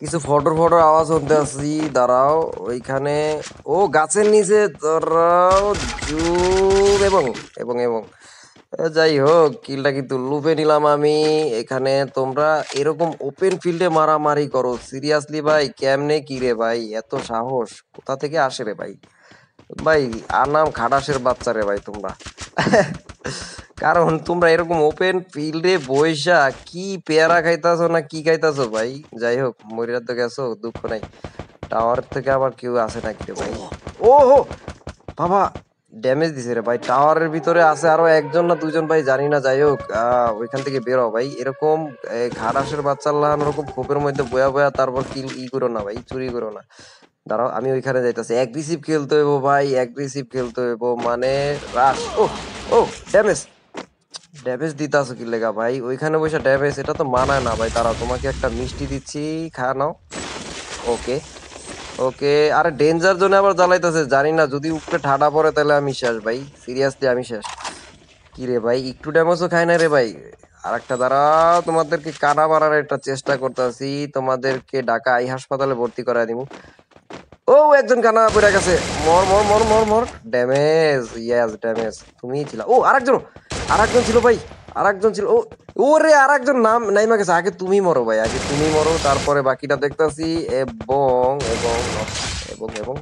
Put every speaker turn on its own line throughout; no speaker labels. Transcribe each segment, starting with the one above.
কিছু ফটো ফটোর আওয়াজ শুনতে আসছি দাঁড়াও ওইখানে ও গাছের নিচে দাঁড়াও জুব এবং এবং এবং যাই হোক কিলটা কিন্তু লুপে নিলাম আমি এখানে তোমরা এরকম ওপেন ফিল্ডে মারামারি করো সিরিয়াসলি ভাই কেমনে কি রে ভাই এত সাহস কোথা থেকে আসে রে ভাই ভাই আর নাম খাটাসের বাচ্চা রে ভাই তোমরা কারণ তোমরা এরকম ওপেন ফিল্ডে বৈশা কি পেয়ারা খাইতাছো না কি খাইতাছো ভাই যাই হোক মরিরা তো গেছো দুঃখ নাই টাওয়ার থেকে আবার কেউ আসে না রে ভাই ও হো বাবা ড্যামেজ দিছে রে ভাই টাওয়ারের ভিতরে আছে আরো একজন না দুজন ভাই জানি না যাই হোক ওইখান থেকে বেরো ভাই এরকম ঘাড়াসের বাচ্চা লাহান রকম খোপের মধ্যে বয়া বয়া তারপর কিল ই করো না ভাই চুরি করো না দাঁড়াও আমি ওইখানে যাইতাছি অ্যাগ্রেসিভ খেলতে হইব ভাই অ্যাগ্রেসিভ খেলতে হইব মানে রাশ ও ও ড্যামেজ ড্যাবেজ দিতাছো কি লেগা ভাই ওইখানে বসে ড্যাবেজ এটা তো মানায় না ভাই তারা তোমাকে একটা মিষ্টি দিচ্ছি খা নাও ওকে ওকে আরে ডেঞ্জার জোনে আবার জ্বালাইতেছে জানি না যদি উপরে ঠাডা পড়ে তাহলে আমি শেষ ভাই সিরিয়াসলি আমি শেষ কি রে ভাই একটু ড্যামেজও খায় না রে ভাই আর একটা দ্বারা তোমাদেরকে কানা মারার একটা চেষ্টা করতেছি তোমাদেরকে ডাকা আই হাসপাতালে ভর্তি করা দিব ও একজন কানা পড়ে গেছে মর মর মর মর মর ড্যামেজ ইয়াস ড্যামেজ তুমিই ছিলা ও আরেকজন আরেকজন ছিল ভাই আর একজন ছিল ও ওরে আরেকজন নাম নাই মা গেছে আগে তুমি মরো ভাই আগে তুমি মরো তারপরে বাকিটা দেখতেছি এবং এবং এবং এবং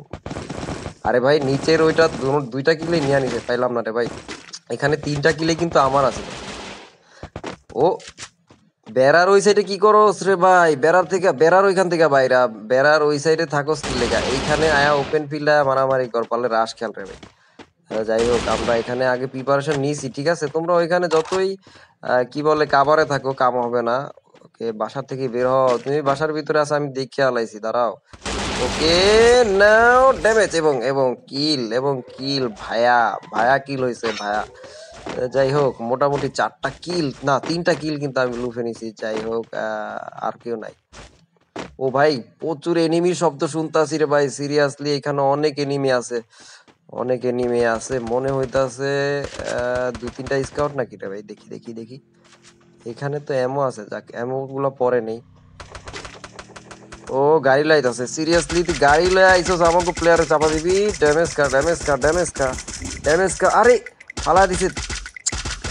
আরে ভাই নিচের ওইটা দুইটা কিলে নিয়ে নিছে পাইলাম না রে ভাই এখানে তিনটা কিলে কিন্তু আমার আছে ও বেড়ার ওই সাইডে কি করো রে ভাই বেড়ার থেকে বেড়ার ওইখান থেকে বাইরা বেড়ার ওই সাইডে থাকো কি লেখা এইখানে আয়া ওপেন ফিল্ডে মারামারি কর পারলে রাশ খেয়াল রে ভাই হ্যাঁ, যাই হোক আমরা এখানে আগে প্রিপারেশন নিয়েছি ঠিক আছে তোমরা ওইখানে যতই কি বলে কাবারে থাকো কাম হবে না ওকে বাসার থেকে বের হও তুমি বাসার ভিতরে আছো আমি দেখে আলাইছি দাঁড়াও ওকে নাও ড্যামেজ এবং এবং কিল এবং কিল ভায়া ভায়া কিল হয়েছে ভায়া যাই হোক মোটামুটি চারটা কিল না তিনটা কিল কিন্তু আমি লুফে নিছি যাই হোক আর কেউ নাই ও ভাই প্রচুর এনিমির শব্দ শুনতাছি রে ভাই সিরিয়াসলি এখানে অনেক এনিমি আছে অনেকে নেমে আছে মনে হইতাছে দু তিনটা স্কাউট নাকি রে ভাই দেখি দেখি দেখি এখানে তো এমও আছে যাক এমও গুলো পরে নেই ও গাড়ি লাইট আছে সিরিয়াসলি তুই গাড়ি লাই আইছস আমাকে প্লেয়ারে চাপা দিবি ড্যামেজ কা ড্যামেজ কা ড্যামেজ কা ড্যামেজ কা আরে ফালা দিছে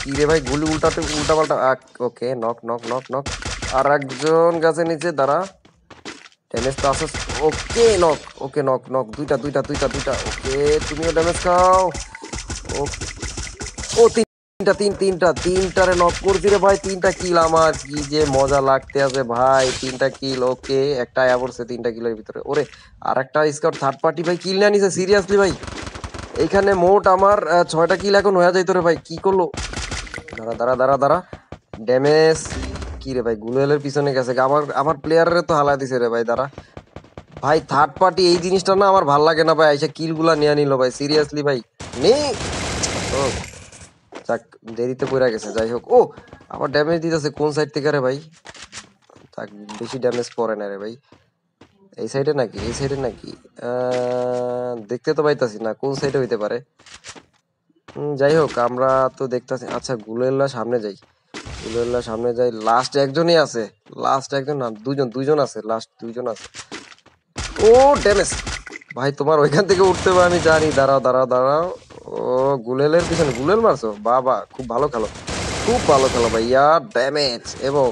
কি রে ভাই গুলি উল্টাতে উল্টা পাল্টা okay knock knock knock knock আর একজন গাছে নিচে দাঁড়া ড্যামেজ তো আসো okay knock okay knock knock দুইটা দুইটা দুইটা দুইটা ওকে তুমিও ড্যামেজ খাও ও তিনটা তিন তিনটা তিনটারে নক করছি রে ভাই তিনটা কিল আমার কি যে মজা লাগতে আছে ভাই তিনটা কিল ওকে একটা অ্যাভোর্সে তিনটা কিলের ভিতরে ওরে আর একটা স্কাউট থার্ড পার্টি ভাই কিল নিয়ে নিছে সিরিয়াসলি ভাই এইখানে মোট আমার ছয়টা কিল এখন হয়ে যাইতো রে ভাই কি করলো দাঁড়া দাঁড়া দাঁড়া দাঁড়া ড্যামেজ কি রে ভাই গুলেলের পিছনে গেছে আমার আমার প্লেয়ারের তো হালা দিছে রে ভাই দাঁড়া ভাই থার্ড পার্টি এই জিনিসটা না আমার ভাল লাগে না ভাই আইসা কিলগুলা নিয়ে নিল ভাই সিরিয়াসলি ভাই নে ও যাক দেরিতে পড়ে গেছে যাই হোক ও আবার ড্যামেজ দিতেছে কোন সাইড থেকে রে ভাই যাক বেশি ড্যামেজ পড়ে না রে ভাই এই সাইডে নাকি এই সাইডে নাকি দেখতে তো পাইতাছি না কোন সাইডে হইতে পারে যাই হোক আমরা তো দেখতেছি আচ্ছা গুলেল্লা সামনে যাই আলহামদুলিল্লাহ সামনে যাই লাস্ট একজনই আছে লাস্ট একজন না দুজন দুজন আছে লাস্ট দুজন আছে ও ড্যামেজ ভাই তোমার ওইখান থেকে উঠতে হবে আমি জানি দাঁড়াও দাঁড়াও দাঁড়াও ও গুলেলের পিছনে গুলেল মারছো বাবা খুব ভালো খেলো খুব ভালো খেলো ভাইয়া ড্যামেজ এবং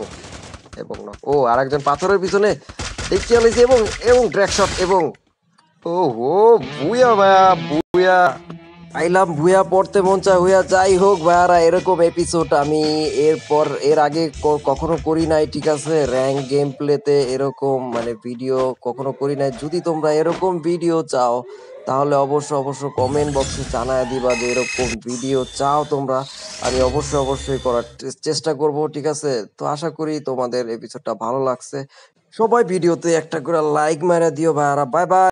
এবং না ও আর একজন পাথরের পিছনে দেখছি এবং এবং ড্র্যাক এবং ও হো বুয়া ভাইয়া বুয়া আইলাম ভুয়া পড়তে মন চায় হুয়া যাই হোক ভাইয়ারা এরকম এপিসোড আমি এরপর এর আগে কখনো করি নাই ঠিক আছে র্যাঙ্ক গেম প্লেতে এরকম মানে ভিডিও কখনো করি নাই যদি তোমরা এরকম ভিডিও চাও তাহলে অবশ্যই অবশ্যই কমেন্ট বক্সে জানায় দিবা যে এরকম ভিডিও চাও তোমরা আমি অবশ্যই অবশ্যই করার চেষ্টা করব ঠিক আছে তো আশা করি তোমাদের এপিসোডটা ভালো লাগছে সবাই ভিডিওতে একটা করে লাইক মারা দিও ভাইয়ারা বাই বাই